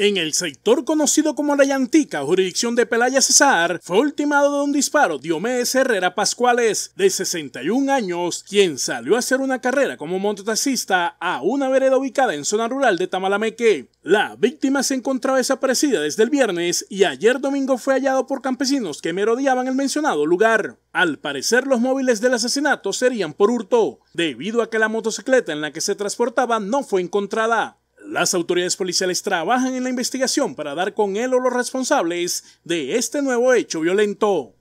En el sector conocido como La llantica jurisdicción de Pelaya Cesar, fue ultimado de un disparo Diomedes Herrera Pascuales, de 61 años, quien salió a hacer una carrera como mototaxista a una vereda ubicada en zona rural de Tamalameque. La víctima se encontraba desaparecida desde el viernes y ayer domingo fue hallado por campesinos que merodeaban el mencionado lugar. Al parecer los móviles del asesinato serían por hurto, debido a que la motocicleta en la que se transportaba no fue encontrada. Las autoridades policiales trabajan en la investigación para dar con él o los responsables de este nuevo hecho violento.